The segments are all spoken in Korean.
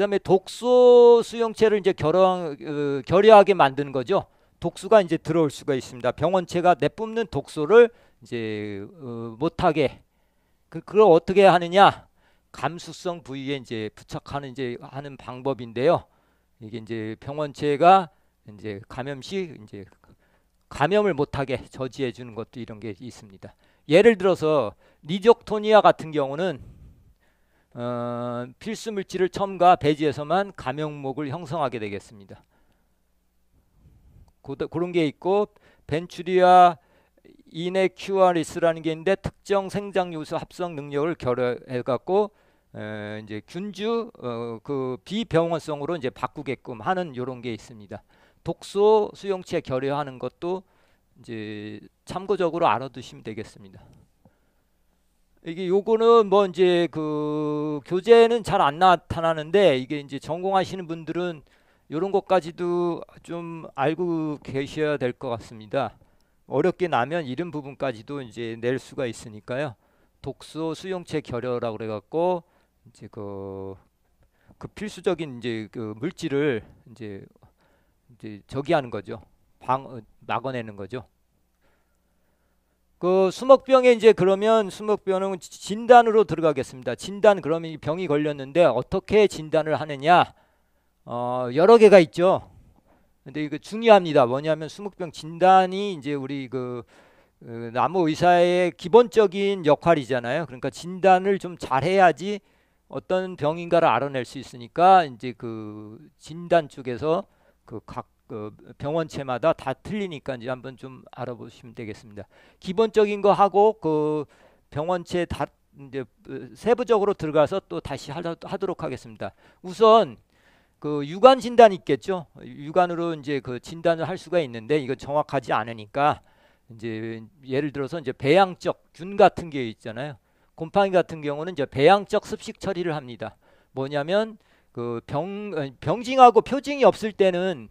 그다음에 독소 수용체를 이제 결여, 어, 그 결여하게 만드는 거죠. 독소가 이제 들어올 수가 있습니다. 병원체가 내뿜는 독소를 이제 어, 못하게 그 그걸 어떻게 하느냐? 감수성 부위에 이제 부착하는 이제 하는 방법인데요. 이게 이제 병원체가 이제 감염 시 이제 감염을 못하게 저지해 주는 것도 이런 게 있습니다. 예를 들어서 리족토니아 같은 경우는 어, 필수 물질을 첨가 배지에서만 감염목을 형성하게 되겠습니다. 그런 게 있고 벤츄리아 이네큐아리스라는 게 있는데 특정 생장 요소 합성 능력을 결해 갖고 이제 균주 어, 그 비병원성으로 이제 바꾸게끔 하는 요런 게 있습니다. 독소 수용체 결여하는 것도 이제 참고적으로 알아두시면 되겠습니다. 이게 요거는 뭐 이제 그 교재는 잘 안 나타나는데 이게 이제 전공하시는 분들은 요런 것까지도 좀 알고 계셔야 될 것 같습니다. 어렵게 나면 이런 부분까지도 이제 낼 수가 있으니까요. 독소 수용체 결여라고 그래 갖고 이제 그, 그 필수적인 이제 그 물질을 이제 이제 저기하는 거죠. 방 어, 막아내는 거죠. 그 수목병에 이제 그러면 수목병은 진단으로 들어가겠습니다. 진단 그러면 병이 걸렸는데 어떻게 진단을 하느냐? 어, 여러 개가 있죠. 근데 이거 중요합니다. 뭐냐면 수목병 진단이 이제 우리 그, 그 나무 의사의 기본적인 역할이잖아요. 그러니까 진단을 좀 잘해야지 어떤 병인가를 알아낼 수 있으니까 이제 그 진단 쪽에서 그각 그 병원체마다 다 틀리니까 이제 한번 좀 알아보시면 되겠습니다. 기본적인 거 하고 그 병원체 다 이제 세부적으로 들어가서 또 다시 하도록 하겠습니다. 우선 그 유관 진단 있겠죠. 유관으로 이제 그 진단을 할 수가 있는데 이거 정확하지 않으니까 이제 예를 들어서 이제 배양적 균 같은 게 있잖아요. 곰팡이 같은 경우는 이제 배양적 습식 처리를 합니다. 뭐냐면 그 병 병징하고 표징이 없을 때는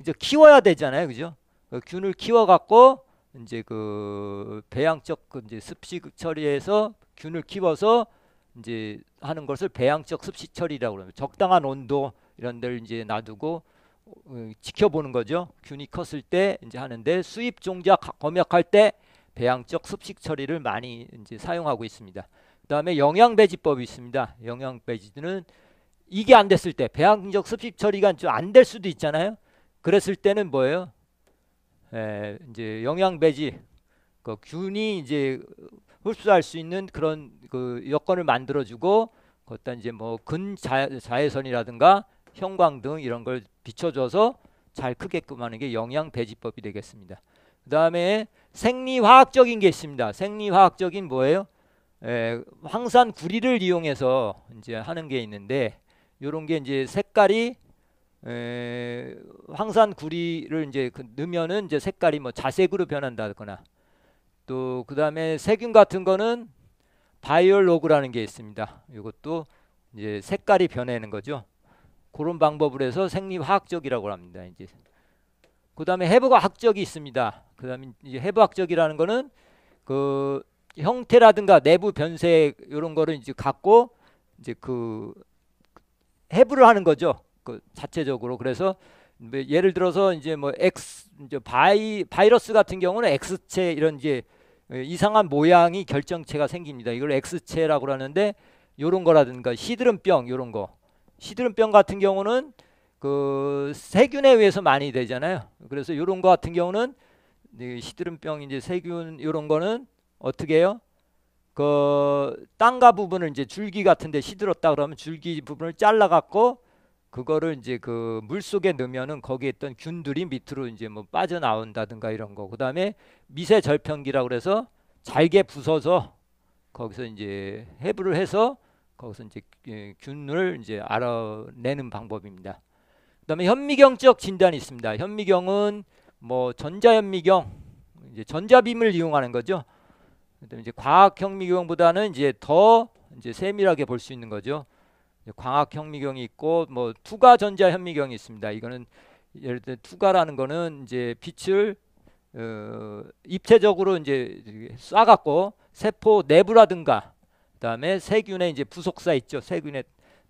이제 키워야 되잖아요. 그죠? 그 균을 키워 갖고 이제 그 배양적 그 이제 습식 처리에서 균을 키워서 이제 하는 것을 배양적 습식 처리라고 그러면 적당한 온도 이런 데를 이제 놔두고 어, 지켜보는 거죠. 균이 컸을 때 이제 하는데 수입 종작 검역할 때 배양적 습식 처리를 많이 이제 사용하고 있습니다. 그다음에 영양 배지법이 있습니다. 영양 배지는 이게 안 됐을 때 배양적 습식 처리가 좀안될 수도 있잖아요. 그랬을 때는 뭐예요? 에, 예, 이제 영양 배지 그 균이 이제 흡수할 수 있는 그런 그 여건을 만들어주고 그것 이제 뭐 근자외선이라든가 형광등 이런 걸 비춰줘서 잘 크게끔 하는 게 영양 배지법이 되겠습니다. 그 다음에 생리화학적인 게 있습니다. 생리화학적인 뭐예요? 에, 예, 황산 구리를 이용해서 이제 하는 게 있는데 이런 게 이제 색깔이 에, 황산 구리를 이제 그 넣으면은 이제 색깔이 뭐 자색으로 변한다거나 또 그다음에 세균 같은 거는 바이올로그라는 게 있습니다. 이것도 이제 색깔이 변하는 거죠. 그런 방법으로 해서 생리화학적이라고 합니다. 이제 그다음에 해부과학적이 있습니다. 그다음에 이제 해부학적이라는 거는 그 형태라든가 내부 변색 이런 거를 이제 갖고 이제 그 해부를 하는 거죠. 그 자체적으로 그래서 뭐 예를 들어서 이제 뭐 엑스 이제 바이 바이러스 같은 경우는 엑스체 이런 이제 이상한 모양이 결정체가 생깁니다. 이걸 엑스체라고 하는데 요런 거라든가 시드름병 요런 거. 시드름병 같은 경우는 그 세균에 의해서 많이 되잖아요. 그래서 요런 거 같은 경우는 시드름병 이제 세균 요런 거는 어떻게 해요? 그 땅가 부분을 이제 줄기 같은 데 시들었다 그러면 줄기 부분을 잘라 갖고 그거를 이제 그 물속에 넣으면은 거기에 있던 균들이 밑으로 이제 뭐 빠져나온다든가 이런 거. 그다음에 미세 절편기라 그래서 잘게 부숴서 거기서 이제 해부를 해서 거기서 이제 예, 균을 이제 알아내는 방법입니다. 그다음에 현미경적 진단이 있습니다. 현미경은 뭐 전자현미경 이제 전자빔을 이용하는 거죠. 그다음에 이제 과학 현미경보다는 이제 더 이제 세밀하게 볼 수 있는 거죠. 광학 현미경이 있고 뭐투과 전자 현미경이 있습니다. 이거는 예를 들어 투과라는 거는 이제 빛을 어, 입체적으로 이제 쏴갖고 세포 내부라든가 그다음에 세균의 이제 부속사 있죠. 세균에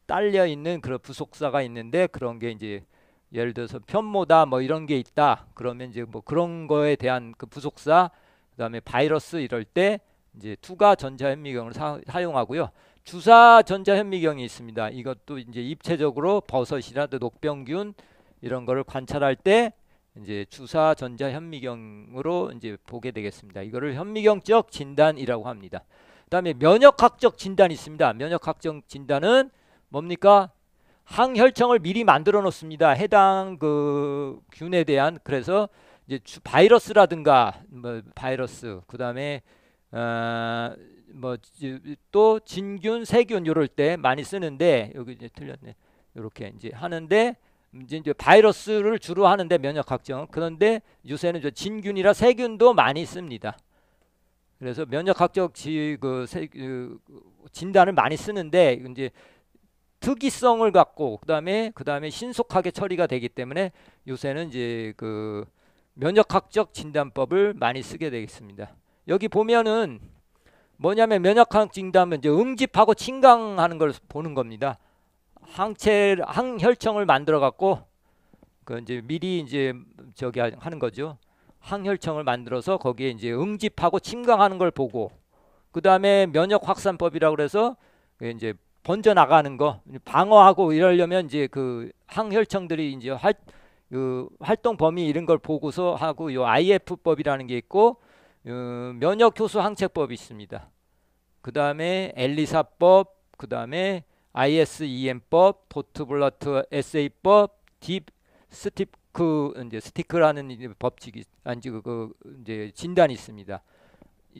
딸려 있는 그런 부속사가 있는데 그런 게 이제 예를 들어서 편모다 뭐 이런 게 있다. 그러면 이제 뭐 그런 거에 대한 그 부속사 그다음에 바이러스 이럴 때 이제 투과 전자현미경을 사, 용하고요 주사 전자현미경이 있습니다. 이것도 이제 입체적으로 버섯이라 녹병균 이런 거를 관찰할 때 이제 주사 전자 현미경으로 이제 보게 되겠습니다. 이거를 현미경적 진단이라고 합니다. 그다음에 면역학적 진단이 있습니다. 면역학적 진단은 뭡니까? 항혈청을 미리 만들어 놓습니다. 해당 그 균에 대한 그래서 이제 바이러스라든가 뭐 바이러스 그다음에 어 뭐또 진균, 세균 요럴 때 많이 쓰는데 여기 이제 틀렸네. 요렇게 이제 하는데 이제 바이러스를 주로 하는데 면역 확정. 그런데 요새는 저 진균이라 세균도 많이 씁니다. 그래서 면역 학적 지 그, 그, 진단을 많이 쓰는데 이제 특이성을 갖고 그다음에 그다음에 신속하게 처리가 되기 때문에 요새는 이제 그 면역 학적 진단법을 많이 쓰게 되겠습니다. 여기 보면은 뭐냐면 면역항 진단은 이제 응집하고 침강하는 걸 보는 겁니다. 항체 항혈청을 만들어 갖고 그 이제 미리 이제 저기 하는 거죠. 항혈청을 만들어서 거기에 이제 응집하고 침강하는 걸 보고 그다음에 면역 확산법이라고 그래서 그 이제 번져 나가는 거 방어하고 이러려면 이제 그 항혈청들이 이제 활그 활동 범위 이런 걸 보고서 하고 요 IF법이라는 게 있고 어, 면역 효소 항체법이 있습니다. 그 다음에 엘리사법, 그 다음에 ISEM법, 도트블러트 SA법, 딥 스티크 이제 스티크라는 법칙이 아니 그, 그 이제 진단이 있습니다.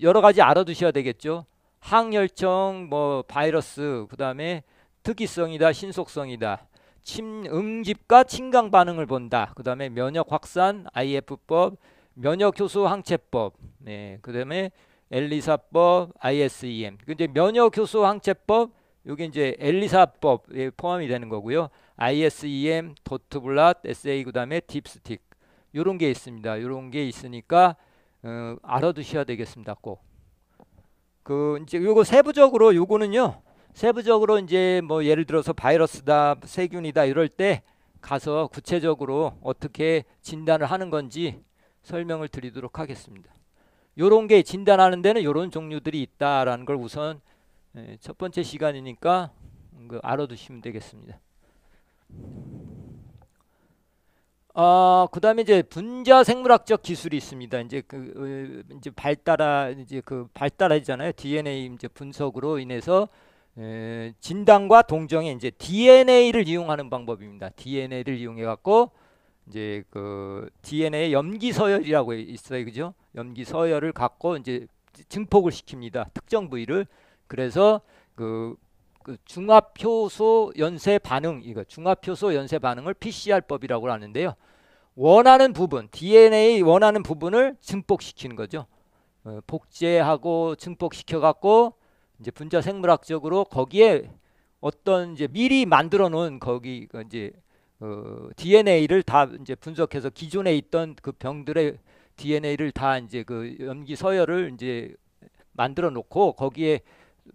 여러 가지 알아두셔야 되겠죠. 항열청, 뭐 바이러스, 그 다음에 특이성이다, 신속성이다. 침, 응집과 침강 반응을 본다. 그 다음에 면역 확산, IF법, 면역 효소 항체법, 네, 그다음에 엘리사법, ISEM. 이제 면역 효소 항체법 요게 이제 엘리사법에 예, 포함이 되는 거고요. ISEM, 도트블랏, SA 그다음에 딥스틱 요런 게 있습니다. 요런 게 있으니까 어, 알아두셔야 되겠습니다. 꼭. 그 이제 요거 세부적으로 요거는요. 세부적으로 이제 뭐 예를 들어서 바이러스다, 세균이다 이럴 때 가서 구체적으로 어떻게 진단을 하는 건지 설명을 드리도록 하겠습니다. 요런 게 진단하는 데는 요런 종류들이 있다라는 걸 우선 예, 첫 번째 시간이니까 그 알아두시면 되겠습니다. 아, 그다음에 이제 분자 생물학적 기술이 있습니다. 이제 그 어, 이제 발달하 이제 그 발달하잖아요. DNA 이제 분석으로 인해서 예, 진단과 동정에 이제 DNA를 이용하는 방법입니다. DNA를 이용해 갖고 이제 그 DNA 염기 서열이라고 있어요, 그죠? 염기 서열을 갖고 이제 증폭을 시킵니다. 특정 부위를 그래서 그, 그 중합효소 연쇄 반응 이거 중합효소 연쇄 반응을 PCR법이라고 하는데요. 원하는 부분 DNA 원하는 부분을 증폭시키는 거죠. 어, 복제하고 증폭시켜 갖고 이제 분자 생물학적으로 거기에 어떤 이제 미리 만들어 놓은 거기 그 이제 어, DNA를 다 이제 분석해서 기존에 있던 그 병들의 DNA를 다 이제 그 염기 서열을 이제 만들어 놓고 거기에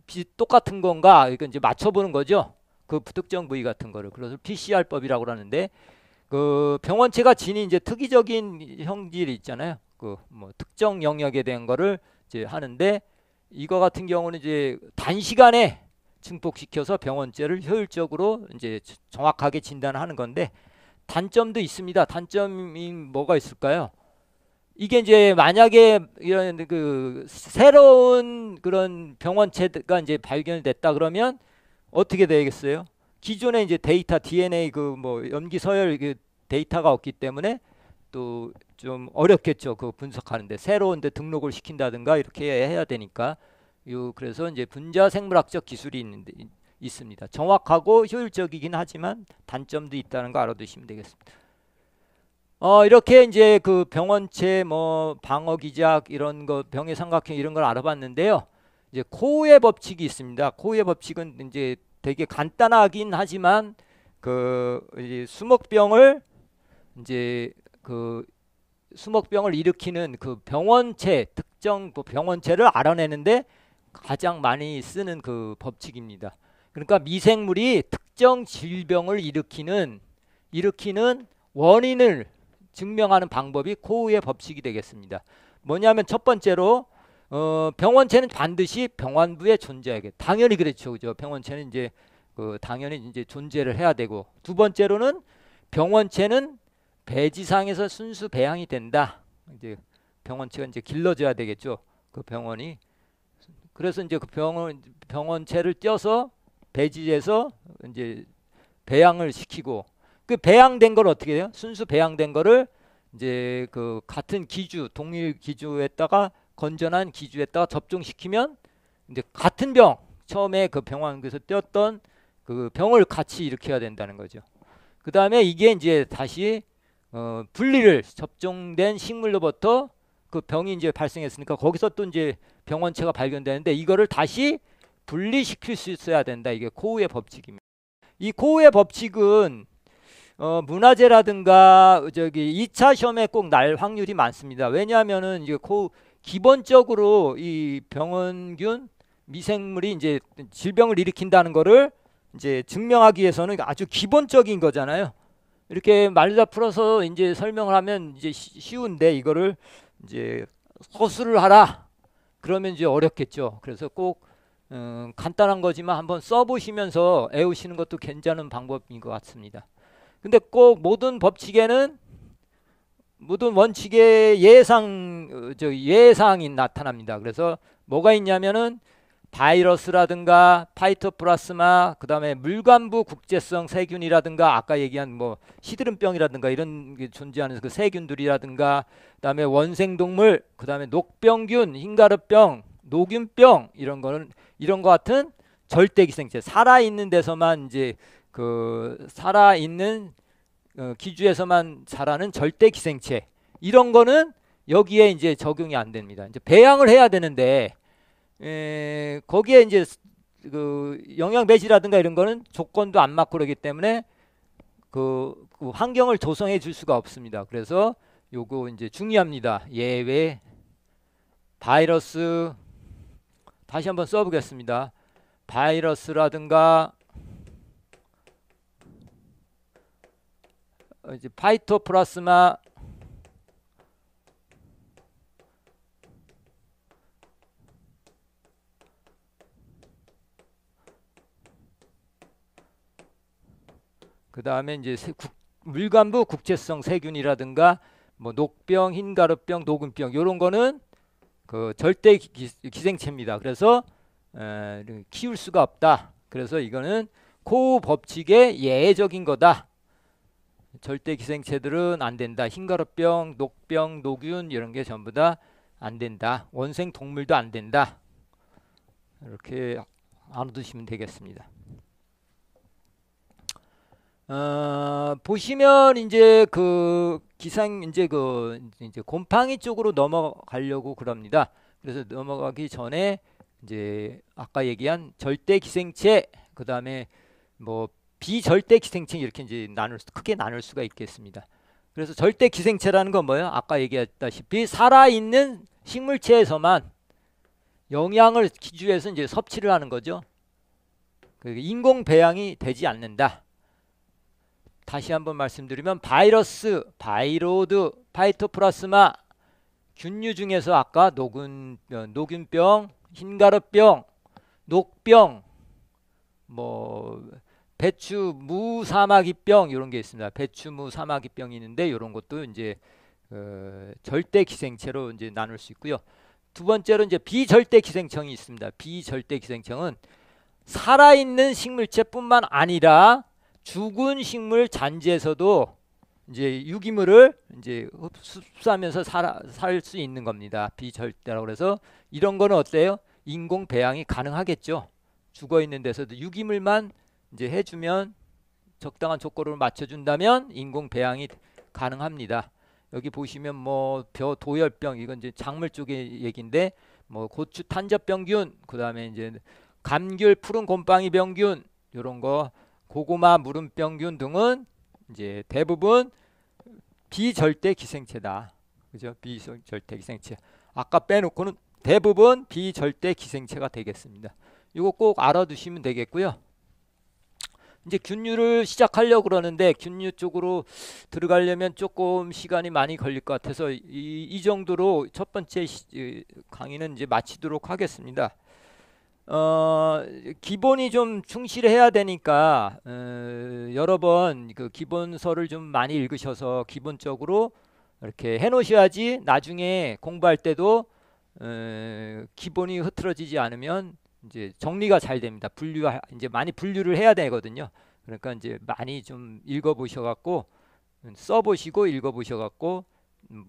비, 똑같은 건가 이거 이제 맞춰보는 거죠. 그 특정 부위 같은 거를 그래서 PCR법이라고 하는데 그 병원체가 지닌 이제 특이적인 형질이 있잖아요. 그 뭐 특정 영역에 대한 거를 이제 하는데 이거 같은 경우는 이제 단시간에 증폭시켜서 병원제를 효율적으로 이제 정확하게 진단하는 건데 단점도 있습니다. 단점이 뭐가 있을까요? 이게 이제 만약에 이런 그 새로운 그런 병원체가 이제 발견됐다 그러면 어떻게 되겠어요? 기존에 이제 데이터 DNA 그 뭐 염기 서열 그 데이터가 없기 때문에 또 좀 어렵겠죠. 그 분석하는데 새로운데 등록을 시킨다든가 이렇게 해야 되니까 요 그래서 이제 분자 생물학적 기술이 있는데 있습니다. 정확하고 효율적이긴 하지만 단점도 있다는 거 알아두시면 되겠습니다. 어 이렇게 이제 그 병원체 뭐 방어 기작 이런 거 병의 삼각형 이런 걸 알아봤는데요. 이제 코우의 법칙이 있습니다. 코우의 법칙은 이제 되게 간단하긴 하지만 그 이제 수목병을 이제 그 수목병을 일으키는 그 병원체 특정 그 병원체를 알아내는데 가장 많이 쓰는 그 법칙입니다. 그러니까 미생물이 특정 질병을 일으키는 일으키는 원인을 증명하는 방법이 코우의 법칙이 되겠습니다. 뭐냐면 첫 번째로 어, 병원체는 반드시 병원부에 존재하게 당연히 그렇죠. 그죠? 병원체는 이제 그 당연히 이제 존재를 해야 되고 두 번째로는 병원체는 배지상에서 순수 배양이 된다. 이제 병원체가 이제 길러져야 되겠죠. 그 병원이 그래서 이제 그 병원 병원체를 떼어서 배지에서 이제 배양을 시키고 그 배양된 걸 어떻게 해요? 순수 배양된 거를 이제 그 같은 기주 동일 기주에다가 건전한 기주에다가 접종시키면 이제 같은 병 처음에 그 병원에서 떼었던 그 병을 같이 일으켜야 된다는 거죠. 그 다음에 이게 이제 다시 어, 분리를 접종된 식물로부터 그 병이 이제 발생했으니까 거기서 또 이제 병원체가 발견되는데 이거를 다시 분리시킬 수 있어야 된다. 이게 코우의 법칙입니다. 이 코우의 법칙은 어, 문화재라든가 저기 2차 시험에 꼭 날 확률이 많습니다. 왜냐하면은 이제 코 기본적으로 이 병원균 미생물이 이제 질병을 일으킨다는 거를 이제 증명하기 위해서는 아주 기본적인 거잖아요. 이렇게 말다 풀어서 이제 설명을 하면 이제 쉬운데 이거를 이제 허수를 하라. 그러면 이제 어렵겠죠. 그래서 꼭 음, 간단한 거지만 한번 써보시면서 애우시는 것도 괜찮은 방법인 것 같습니다. 근데 꼭 모든 법칙에는 모든 원칙에 예상 어, 저 예상이 나타납니다. 그래서 뭐가 있냐면은 바이러스라든가 파이토플라스마 그다음에 물관부 국제성 세균이라든가 아까 얘기한 뭐 시드름병이라든가 이런 게 존재하는 그 세균들이라든가 그다음에 원생동물 그다음에 녹병균 흰가루병 녹균병 이런 거는 이런 거 같은 절대 기생체 살아 있는 데서만 이제 그 살아 있는 어, 기주에서만 자라는 절대 기생체 이런 거는 여기에 이제 적용이 안 됩니다. 이제 배양을 해야 되는데 에, 예, 거기에 이제 그 영양 배지라든가 이런 거는 조건도 안 맞고 그러기 때문에 그, 그 환경을 조성해 줄 수가 없습니다. 그래서 요거 이제 중요합니다. 예외 바이러스 다시 한번 써보겠습니다. 바이러스라든가 어, 이제 파이토플라스마 그 다음에 이제 국, 물간부 국제성 세균이라든가 뭐 녹병, 흰가루병, 녹음병 이런 거는 그 절대 기, 생체입니다 그래서 에, 키울 수가 없다. 그래서 이거는 코우 법칙의 예외적인 거다. 절대 기생체들은 안 된다. 흰가루병, 녹병, 녹균 이런 게 전부 다 안 된다. 원생 동물도 안 된다. 이렇게 알아두시면 되겠습니다. 어, 보시면 이제 그 기상 이제 그 이제 곰팡이 쪽으로 넘어가려고 그럽니다. 그래서 넘어가기 전에 이제 아까 얘기한 절대 기생체 그다음에 뭐 비절대 기생체 이렇게 이제 나눌 크게 나눌 수가 있겠습니다. 그래서 절대 기생체라는 건 뭐예요? 아까 얘기했다시피 살아있는 식물체에서만 영양을 기주해서 이제 섭취를 하는 거죠. 그 인공 배양이 되지 않는다. 다시 한번 말씀드리면 바이러스, 바이로드, 파이토플라스마 균류 중에서 아까 녹은 녹균병, 흰가루병, 녹병, 뭐 배추 무사마귀병 이런 게 있습니다. 배추 무사마귀병이 있는데 이런 것도 이제 어, 절대 기생체로 이제 나눌 수 있고요. 두 번째로 이제 비절대 기생청이 있습니다. 비절대 기생청은 살아있는 식물체뿐만 아니라 죽은 식물 잔지에서도 이제 유기물을 이제 흡수하면서 살 수 있는 겁니다. 비절대라고 그래서 이런 거는 어때요? 인공 배양이 가능하겠죠. 죽어 있는 데서도 유기물만 이제 해주면 적당한 조건을 맞춰준다면 인공 배양이 가능합니다. 여기 보시면 뭐벼 도열병 이건 이제 작물 쪽의 얘기인데 뭐 고추 탄저병균 그다음에 이제 감귤 푸른 곰팡이 병균 이런 거 고구마 무름병균 등은 이제 대부분 비절대 기생체다. 그죠? 비절대 기생체. 아까 빼놓고는 대부분 비절대 기생체가 되겠습니다. 이거 꼭 알아두시면 되겠고요. 이제 균류를 시작하려고 그러는데 균류 쪽으로 들어가려면 조금 시간이 많이 걸릴 것 같아서 이, 이 정도로 첫 번째 시, 강의는 이제 마치도록 하겠습니다. 어, 기본이 좀 충실해야 되니까 어, 여러 번 그 기본서를 좀 많이 읽으셔서 기본적으로 이렇게 해놓으셔야지 나중에 공부할 때도 어, 기본이 흐트러지지 않으면 이제 정리가 잘 됩니다. 분류 이제 많이 분류를 해야 되거든요. 그러니까 이제 많이 좀 읽어보셔갖고 써보시고 읽어보셔갖고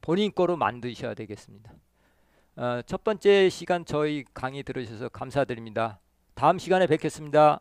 본인 거로 만드셔야 되겠습니다. 어, 첫 번째 시간 저희 강의 들으셔서 감사드립니다. 다음 시간에 뵙겠습니다.